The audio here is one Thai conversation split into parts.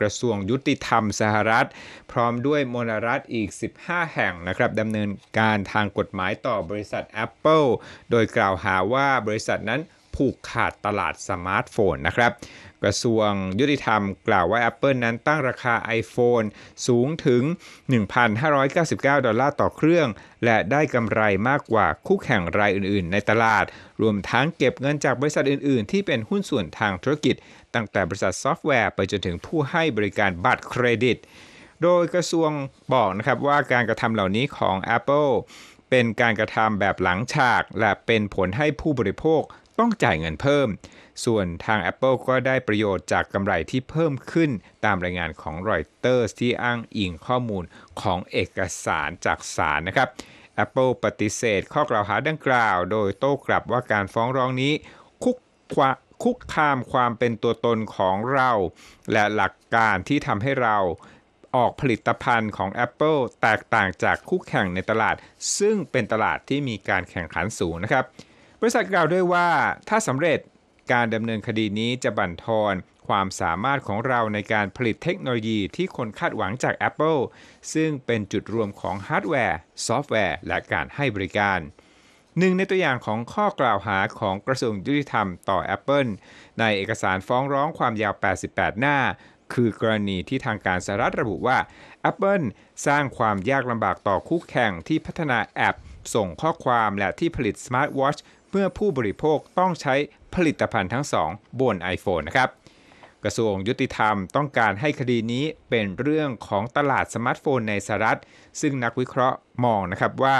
กระทรวงยุติธรรมสหรัฐ พร้อมด้วยมนรัฐอีก 15 แห่งนะครับดำเนินการทางกฎหมายต่อบริษัท Apple โดยกล่าวหาว่าบริษัทนั้นผูกขาดตลาดสมาร์ทโฟนนะครับ กระทรวงยุติธรรมกล่าวว่า Apple นั้นตั้งราคา iPhone สูงถึง 1,599 ดอลลาร์ต่อเครื่อง และได้กำไรมากกว่าคู่แข่งรายอื่นๆ ในตลาด รวมทั้งเก็บเงินจากบริษัทอื่นๆ ที่เป็นหุ้นส่วนทางธุรกิจ ตั้งแต่บริษัทซอฟต์แวร์ไปจนถึงผู้ให้บริการบัตรเครดิต โดยกระทรวงบอกนะครับว่าการกระทำเหล่านี้ของ Apple เป็นการกระทำแบบหลังฉากและเป็นผลให้ผู้บริโภคต้องจ่ายเงินเพิ่ม ส่วนทาง Apple ก็ได้ประโยชน์จากกำไรที่เพิ่มขึ้น ตามรายงานของรอยเตอร์ที่อ้างอิงข้อมูลของเอกสารจากศาลนะครับ Apple ปฏิเสธข้อกล่าวหาดังกล่าว โดยโต้กลับว่าการฟ้องร้องนี้คุกคุกคามความเป็นตัวตนของเรา และหลักการที่ทำให้เราออกผลิตภัณฑ์ของ Apple แตกต่างจากคู่แข่งในตลาด ซึ่งเป็นตลาดที่มีการแข่งขันสูงนะครับบริษัทกล่าวด้วยว่าถ้าสำเร็จการดำเนินคดีนี้จะบั่นทอนความสามารถของเราในการผลิตเทคโนโลยีที่คนคาดหวังจาก Apple ซึ่งเป็นจุดรวมของฮาร์ดแวร์ ซอฟต์แวร์ และการให้บริการ หนึ่งในตัวอย่างของข้อกล่าวหาของกระทรวงยุติธรรมต่อ Apple ในเอกสารฟ้องร้องความยาว 88 หน้า คือกรณีที่ทางการสหรัฐระบุว่า Apple สร้างความยากลำบากต่อคู่แข่งที่พัฒนาแอปส่งข้อความและที่ผลิตสมาร์ทวอชเมื่อผู้บริโภคต้องใช้ผลิตภัณฑ์ทั้งสองบน iPhone นะครับกระทรวงยุติธรรมต้องการให้คดีนี้เป็นเรื่องของตลาดสมาร์ทโฟนในสหรัฐซึ่งนักวิเคราะห์มองนะครับว่า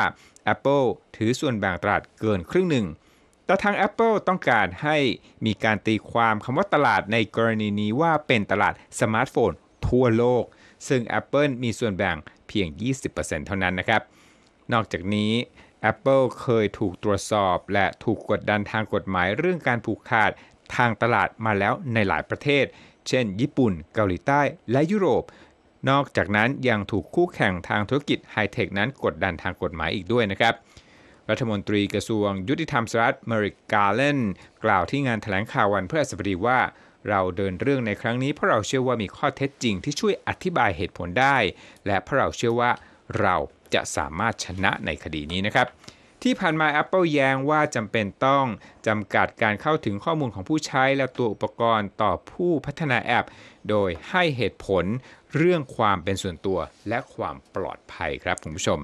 Apple ถือส่วนแบ่งตลาดเกินครึ่งหนึ่งแต่ทาง Apple ต้องการให้มีการตีความคำว่าตลาดในกรณีนี้ว่าเป็นตลาดสมาร์ทโฟนทั่วโลกซึ่ง Apple มีส่วนแบ่งเพียง 20%เท่านั้นนะครับนอกจากนี้ Apple เคยถูกตรวจสอบและถูกกดดันทางกฎหมายเรื่องการผูกขาดทางตลาดมาแล้วในหลายประเทศ เช่นญี่ปุ่น เกาหลีใต้และยุโรป นอกจากนั้นยังถูกคู่แข่งทางธุรกิจไฮเทคนั้นกดดันทางกฎหมายอีกด้วยนะครับ รัฐมนตรีกระทรวงยุติธรรมสหรัฐเมริกาเลนกล่าวที่งานถแถลงข่าววันพฤหัสบดีว่า เราเดินเรื่องในครั้งนี้เพราะเราเชื่อว่ามีข้อเท็จจริง ที่ช่วยอธิบายเหตุผลได้ และเพราะเราเชื่อว่าเราจะสามารถชนะในคดีนี้นะครับ ที่ผ่านมา Apple แย้งว่าจำเป็นต้องจำกัดการเข้าถึงข้อมูลของผู้ใช้และตัวอุปกรณ์ต่อผู้พัฒนาแอป โดยให้เหตุผลเรื่องความเป็นส่วนตัวและความปลอดภัยครับคุณผู้ชม